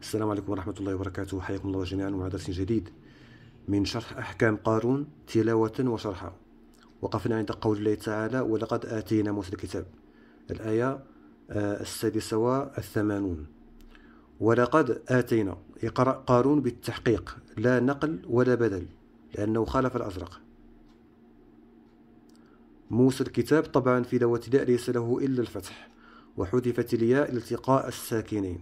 السلام عليكم ورحمة الله وبركاته حياكم الله جميعا مع درس جديد من شرح أحكام قارون تلاوة وشرحا وقفنا عند قول الله تعالى ولقد آتينا موسى الكتاب الآية آه، السادسة والثمانون ولقد آتينا يقرأ قارون بالتحقيق لا نقل ولا بدل لأنه خالف الأزرق موسى الكتاب طبعا في لوة الياء ليس له إلا الفتح وحذفت الياء لالتقاء الساكنين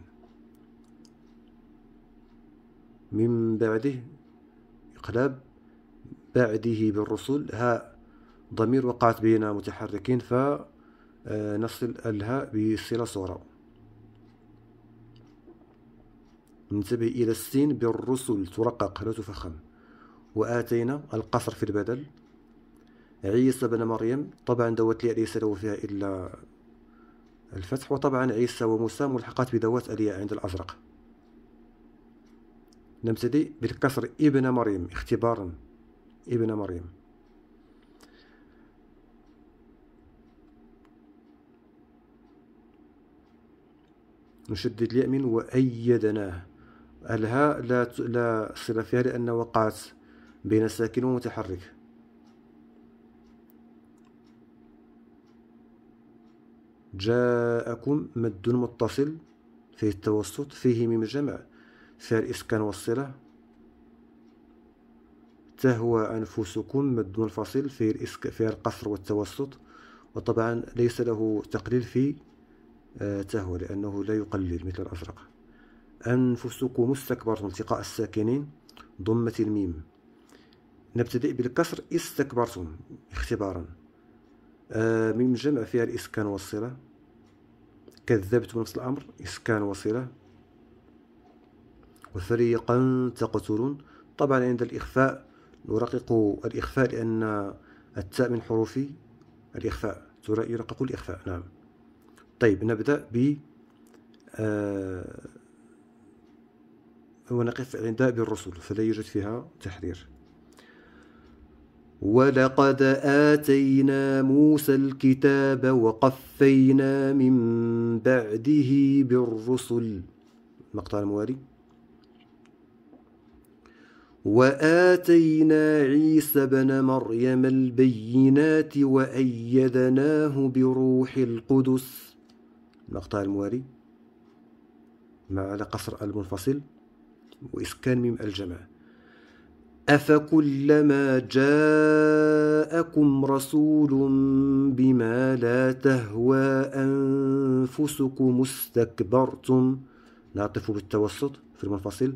من بعده إقلاب بعده بالرسل هاء ضمير وقعت بين متحركين فنصل آه، الهاء بصلة صغرى ننتبه إلى السين بالرسل ترقق لا تفخم وآتينا القصر في البدل عيسى بن مريم طبعا ذوات لي ليس له فيها إلا الفتح وطبعا عيسى وموسى ملحقات بذوات الياء عند الأزرق نبتدئ بالكسر ابن مريم اختبارا ابن مريم نشدد الياء من وأيدناه الهاء لا لا صلة فيها لأن وقعت بين ساكن ومتحرك جاءكم مد متصل فيه التوسط فيه ميم الجمع سير الإسكان والصلة تهوى أنفسكم مد منفصل فيه, الإسك... القصر والتوسط وطبعا ليس له تقليل في آه، تهوى لأنه لا يقلل مثل الأزرق أنفسكم استكبرتم التقاء الساكنين ضمة الميم نبتدئ بالكسر استكبرتم اختبارا آه، ميم جمع فيها الإسكان والصلة كذبتم نفس الأمر إسكان وصلة وفريقا تقتلون طبعا عند الإخفاء نرقق الإخفاء لأن التاء من حروف الإخفاء يرقق الإخفاء نعم طيب نبدأ ب آه ونقف عند بالرسل فلا يوجد فيها تحرير ولقد آتينا موسى الكتاب وقفينا من بعده بالرسل المقطع الموالي واتينا عيسى بن مريم البينات وايدناه بروح القدس المقطع الموالي مع قصر المنفصل واسكان ميم الجمع افكلما جاءكم رسول بما لا تهوى انفسكم استكبرتم نعطف بالتوسط في المنفصل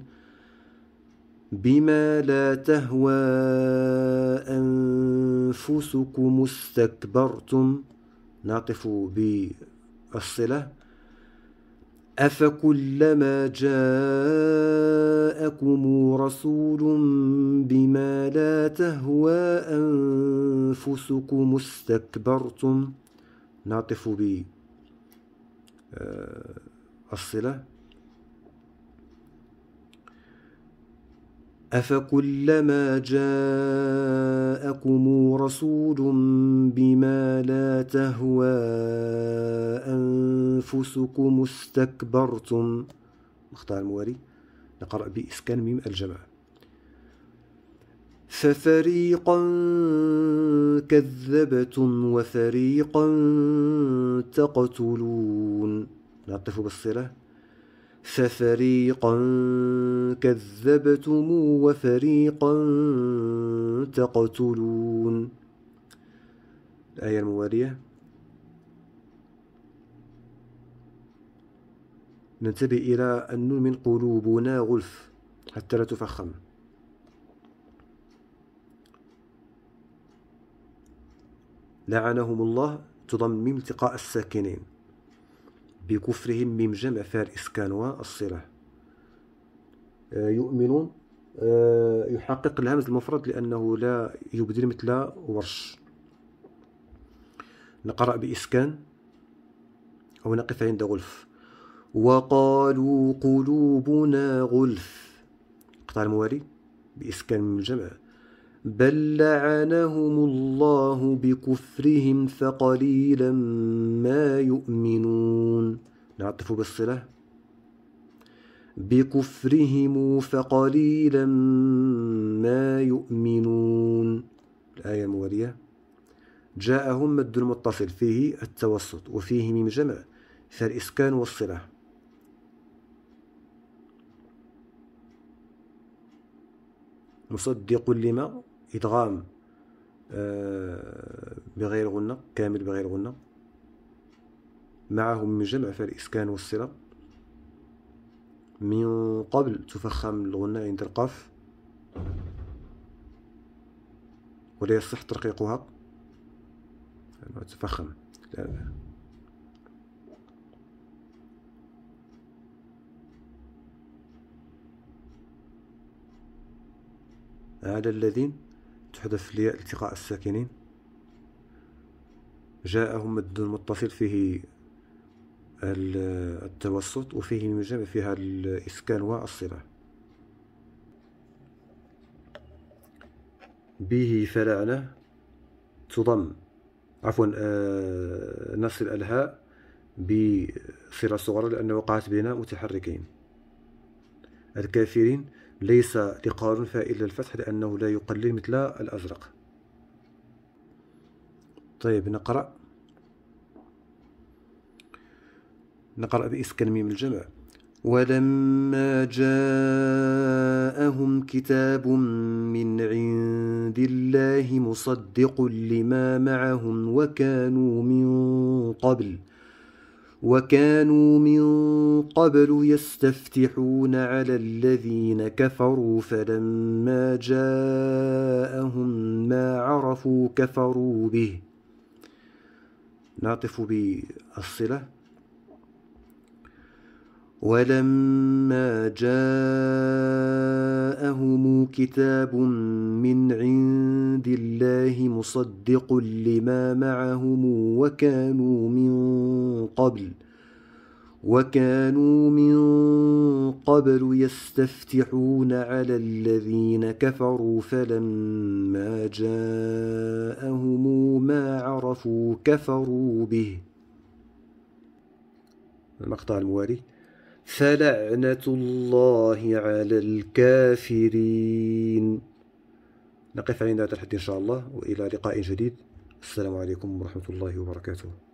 بما لا تهوى أنفسكم استكبرتم نعطف بالصلة أفكلما جاءكم رسول بما لا تهوى أنفسكم استكبرتم نعطف بالصلة أفكلما جاءكم رسول بما لا تهوى أنفسكم استكبرتم مختار المواري نقرأ بإسكان ميم الجمع ففريقا كذبتم وفريقا تقتلون نعطف بالصلة ففريقا كذبتم وفريقا تقتلون الآية الموالية ننتبه إلى أن من قلوبنا غلف حتى لا تفخم لعنهم الله تضمم التقاء الساكنين بكفرهم ميم جمع فارس كانوا الصلة آه، يؤمنون آه، يحقق الهمز المفرد لأنه لا يبدل مثل ورش نقرأ بإسكان أو نقف عند غلف وقالوا قلوبنا غلف قطع الموالي بإسكان من الجمع بل لعنهم الله بكفرهم فقليلا ما يؤمنون نعطف بالصلة بكفرهم فقليلا ما يؤمنون الآية موالية جاءهم مد المتصل فيه التوسط وفيه ميم جمع فالإسكان والصلة مصدق لما إدغام آه، بغير غنة كامل بغير غنة معهم من جمع فالإسكان والصلة من قبل تفخم الغنة عند يعني القاف ولا يصح ترقيقها تفخم هذا الذين حدث لالتقاء الساكنين جاءهم مد متصل فيه التوسط وفيه المجامع فيها الإسكان والصلة به فلعنة تضم عفوا آه، نصل الألهاء بصلة صغرى لأن وقعت بين متحركين الكافرين ليس لقارون إلا الفتح لأنه لا يقلل مثل الأزرق طيب نقرأ نقرأ بإسكان ميم الجمع ولما جاءهم كتاب من عند الله مصدق لما معهم وكانوا من قبل ۖ وكانوا من قبل يستفتحون على الذين كفروا فلما جاءهم ما عرفوا كفروا به نعطف بالصله ولما جاءهم كتاب من عند الله مصدق لما معهم وكانوا من قبل وكانوا من قبل يستفتحون على الذين كفروا فلما جاءهم ما عرفوا كفروا به المقطع الموالي فلعنة الله على الكافرين نقف عند هذا الحد إن شاء الله وإلى لقاء جديد السلام عليكم ورحمة الله وبركاته